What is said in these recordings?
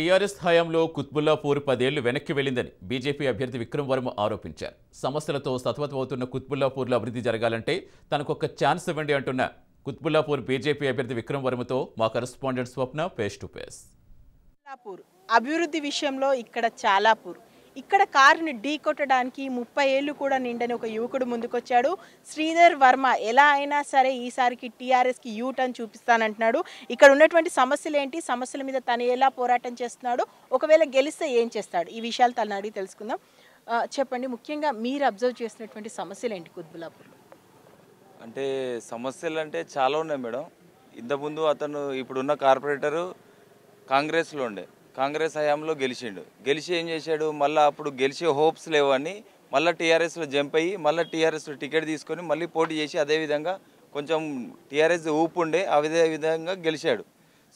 TRS హయాంలో కుత్బుల్లాపూర్ పదేళ్లు వెనక్కి వెళ్లిందని బీజేపీ అభ్యర్థి విక్రమ్ వర్మ ఆరోపించారు సమస్యలతో సతమతమవుతున్న కుత్బుల్లాపూర్లో అభివృద్ధి జరగాలంటే తనకొక ఛాన్స్ ఇవ్వండి అంటున్న కుత్బుల్లాపూర్ బీజేపీ అభ్యర్థి విక్రమ్ వర్మతో మా correspondent Swapna face to face అభివృద్ధి విషయంలో ఇక్కడ చాలాపూర్ ఇక్కడ కారుని ఢీ కొట్టడానికి ముప్పై ఏళ్ళు కూడా నిండని ఒక యువకుడు ముందుకొచ్చాడు శ్రీధర్ వర్మ ఎలా అయినా సరే ఈసారికి టీఆర్ఎస్కి యూ టర్న్ చూపిస్తానంటున్నాడు ఇక్కడ ఉన్నటువంటి సమస్యలు ఏంటి సమస్యల మీద తను ఎలా పోరాటం చేస్తున్నాడు ఒకవేళ గెలిస్తే ఏం చేస్తాడు ఈ విషయాలు తను అడిగి తెలుసుకుందాం చెప్పండి ముఖ్యంగా మీరు అబ్జర్వ్ చేసినటువంటి సమస్యలు ఏంటి కుద్బులాపూర్లో అంటే సమస్యలు అంటే చాలా ఉన్నాయి మేడం ఇంతకుముందు అతను ఇప్పుడున్న కార్పొరేటరు కాంగ్రెస్లో ఉండే కాంగ్రెస్ హయాంలో గెలిచిండు గెలిచి ఏం చేశాడు మళ్ళీ అప్పుడు గెలిచే హోప్స్ లేవని మళ్ళీ టీఆర్ఎస్లో జంప్ అయ్యి మళ్ళీ టీఆర్ఎస్లో టికెట్ తీసుకొని మళ్ళీ పోటీ చేసి అదేవిధంగా కొంచెం టీఆర్ఎస్ ఊపు ఉండే అదే విధంగా గెలిచాడు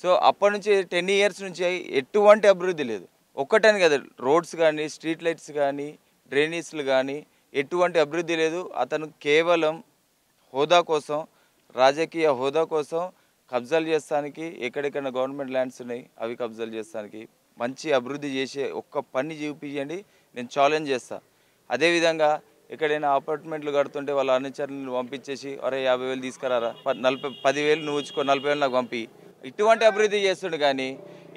సో అప్పటి నుంచి టెన్ ఇయర్స్ నుంచి ఎటువంటి అభివృద్ధి లేదు ఒక్కటని కదా రోడ్స్ కానీ స్ట్రీట్ లైట్స్ కానీ డ్రైనేజ్లు కానీ ఎటువంటి అభివృద్ధి లేదు అతను కేవలం హోదా కోసం రాజకీయ హోదా కోసం కబ్జాలు చేస్తానికి ఎక్కడెక్కడ గవర్నమెంట్ ల్యాండ్స్ ఉన్నాయి అవి కబ్జాలు చేస్తానికి మంచి అభివృద్ధి చేసే ఒక్క పని చూపించండి నేను ఛాలెంజ్ చేస్తాను అదేవిధంగా ఎక్కడైనా అపార్ట్మెంట్లు కడుతుంటే వాళ్ళ అనుచరులను పంపించేసి అరే యాభై వేలు తీసుకురారా నలభై పదివేలు నువ్వు ఉంచుకో నలభై వేలు నాకు పంపి ఇటువంటి అభివృద్ధి చేస్తుండే కానీ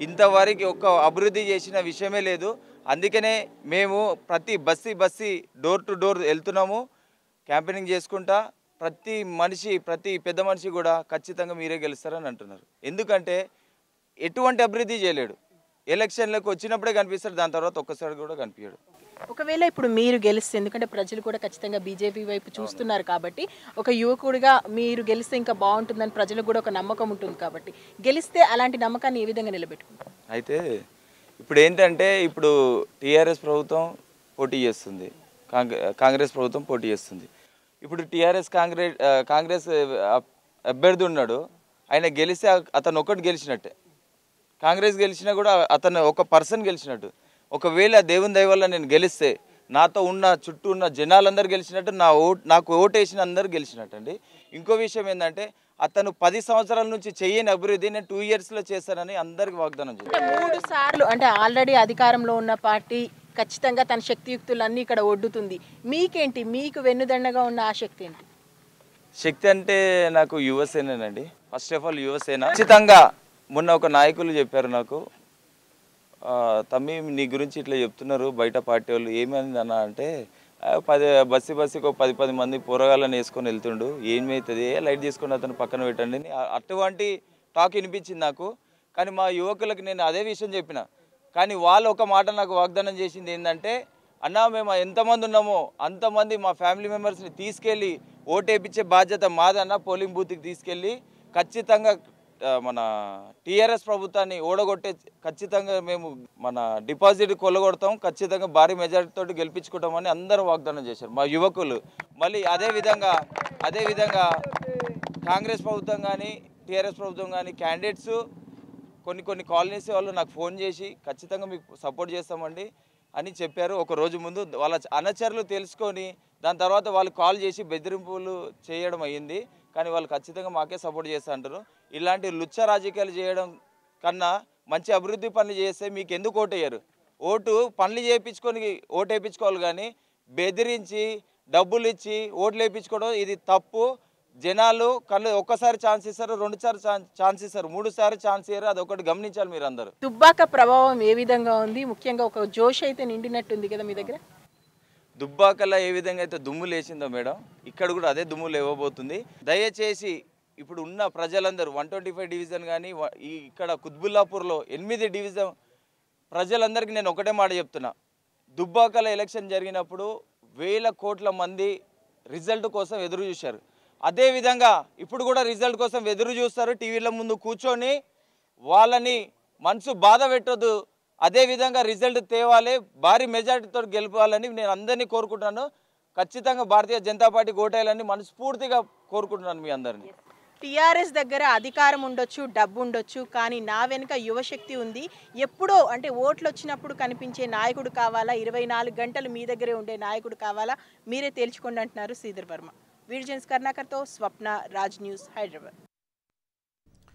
ఇంతవరకు ఒక్క అభివృద్ధి చేసిన విషయమే లేదు అందుకనే మేము ప్రతి బస్సీ బస్సీ డోర్ టు డోర్ వెళ్తున్నాము క్యాంపెనింగ్ చేసుకుంటా ప్రతి మనిషి ప్రతి పెద్ద మనిషి కూడా ఖచ్చితంగా మీరే గెలుస్తారని అంటున్నారు ఎందుకంటే ఎటువంటి అభివృద్ధి చేయలేడు ఎలక్షన్లకు వచ్చినప్పుడే కనిపిస్తాడు దాని తర్వాత ఒక్కసారి కూడా కనిపించాడు ఒకవేళ ఇప్పుడు మీరు గెలిస్తే ఎందుకంటే ప్రజలు కూడా ఖచ్చితంగా బీజేపీ వైపు చూస్తున్నారు కాబట్టి ఒక యువకుడిగా మీరు గెలిస్తే ఇంకా బాగుంటుందని ప్రజలకు కూడా ఒక నమ్మకం ఉంటుంది కాబట్టి గెలిస్తే అలాంటి నమ్మకాన్ని ఏ విధంగా నిలబెట్టుకుంటారు అయితే ఇప్పుడు ఏంటంటే ఇప్పుడు టీఆర్ఎస్ ప్రభుత్వం పోటీ చేస్తుంది కాంగ్రెస్ ప్రభుత్వం పోటీ చేస్తుంది ఇప్పుడు టీఆర్ఎస్ కాంగ్రెస్ కాంగ్రెస్ అభ్యర్థి ఉన్నాడు ఆయన గెలిస్తే అతను ఒకటి గెలిచినట్టే కాంగ్రెస్ గెలిచినా కూడా అతను ఒక పర్సన్ గెలిచినట్టు ఒకవేళ దేవుని దయ వల్ల నేను గెలిస్తే నాతో ఉన్న చుట్టూ ఉన్న జనాలందరూ గెలిచినట్టు నా ఓట్ నాకు ఓటేసిన అందరూ అండి ఇంకో విషయం ఏంటంటే అతను పది సంవత్సరాల నుంచి చేయని అభివృద్ధి నేను టూ ఇయర్స్లో చేశానని అందరికి వాగ్దానం చేశాను మూడు సార్లు అంటే ఆల్రెడీ అధికారంలో ఉన్న పార్టీ ఖచ్చితంగా తన శక్తియుక్తులన్నీ ఇక్కడ ఒడ్డుతుంది మీకేంటి మీకు వెన్నుదండగా ఉన్న ఆ శక్తి ఏంటి శక్తి అంటే నాకు యువసేనండి ఫస్ట్ ఆఫ్ ఆల్ యువసేన ఖచ్చితంగా మొన్న ఒక నాయకులు చెప్పారు నాకు తమ్మి నీ గురించి ఇట్లా చెప్తున్నారు బయట పార్టీ వాళ్ళు ఏమైంది అన్న అంటే పది బస్సు బస్సుకు పది పది మంది పోరగాళ్ళని వేసుకొని వెళ్తుండు ఏ లైట్ తీసుకొని అతను పక్కన పెట్టండి అటువంటి టాక్ వినిపించింది నాకు కానీ మా యువకులకు నేను అదే విషయం చెప్పిన కానీ వాళ్ళు ఒక మాట నాకు వాగ్దానం చేసింది ఏంటంటే అన్న మేము ఎంతమంది ఉన్నామో అంతమంది మా ఫ్యామిలీ మెంబర్స్ని తీసుకెళ్ళి ఓటేపించే బాధ్యత మాదన్న పోలింగ్ బూత్కి తీసుకెళ్ళి ఖచ్చితంగా మన టీఆర్ఎస్ ప్రభుత్వాన్ని ఓడగొట్టే ఖచ్చితంగా మేము మన డిపాజిట్ కొల్లగొడతాం ఖచ్చితంగా భారీ మెజారిటీతో గెలిపించుకుంటామని అందరూ వాగ్దానం చేశారు మా యువకులు మళ్ళీ అదేవిధంగా అదేవిధంగా కాంగ్రెస్ ప్రభుత్వం కానీ టీఆర్ఎస్ ప్రభుత్వం కానీ క్యాండిడేట్స్ కొన్ని కొన్ని కాలనీస్ వాళ్ళు నాకు ఫోన్ చేసి ఖచ్చితంగా మీకు సపోర్ట్ చేస్తామండి అని చెప్పారు ఒక రోజు ముందు వాళ్ళ అనచరులు తెలుసుకొని దాని తర్వాత వాళ్ళు కాల్ చేసి బెదిరింపులు చేయడం అయ్యింది కానీ వాళ్ళు ఖచ్చితంగా మాకే సపోర్ట్ చేస్తా అంటారు ఇలాంటి లుచ్చ రాజకీయాలు చేయడం కన్నా మంచి అభివృద్ధి పనులు చేస్తే మీకు ఎందుకు ఓటేయరు ఓటు పనులు చేయించుకొని ఓటు వేయించుకోవాలి కానీ బెదిరించి డబ్బులు ఇచ్చి ఓట్లు వేయించుకోవడం ఇది తప్పు జనాలు కళ్ళు ఒక్కసారి ఛాన్స్ ఇస్తారు సార్లు ఛాన్స్ ఇస్తారు మూడు సార్లు ఛాన్స్ ఇయ్యారు అది ఒకటి గమనించాలి మీరు అందరు దుబ్బాక ప్రభావం ఏ విధంగా ఉంది ముఖ్యంగా ఒక జోష్ అయితే నిండినట్టుంది కదా మీ దగ్గర దుబ్బాకలా ఏ విధంగా అయితే దుమ్ము లేచిందో మేడం ఇక్కడ కూడా అదే దుమ్ము లేవబోతుంది దయచేసి ఇప్పుడు ఉన్న ప్రజలందరూ వన్ ట్వంటీ ఫైవ్ డివిజన్ కానీ ఇక్కడ కుత్బుల్లాపూర్లో ఎనిమిది డివిజన్ ప్రజలందరికీ నేను ఒకటే మాట చెప్తున్నా దుబ్బాకల ఎలక్షన్ జరిగినప్పుడు వేల కోట్ల మంది రిజల్ట్ కోసం ఎదురు చూశారు అదేవిధంగా ఇప్పుడు కూడా రిజల్ట్ కోసం ఎదురు చూస్తారు టీవీల ముందు కూర్చొని వాళ్ళని మనసు బాధ అదే అదేవిధంగా రిజల్ట్ తేవాలి భారీ మెజార్టీతో గెలుపాలని నేను అందరినీ కోరుకుంటున్నాను ఖచ్చితంగా భారతీయ జనతా పార్టీ ఓటేయాలని మనస్ఫూర్తిగా కోరుకుంటున్నాను మీ అందరినీ టీఆర్ఎస్ దగ్గర అధికారం ఉండొచ్చు డబ్బు ఉండొచ్చు కానీ నా వెనుక యువశక్తి ఉంది ఎప్పుడో అంటే ఓట్లు వచ్చినప్పుడు కనిపించే నాయకుడు కావాలా ఇరవై గంటలు మీ దగ్గరే ఉండే నాయకుడు కావాలా మీరే తేల్చుకోండి అంటున్నారు శ్రీధర్ వర్మ वीर वीरजेंस कर्नाकर तो स्वप्ना राज न्यूज हैदराबाद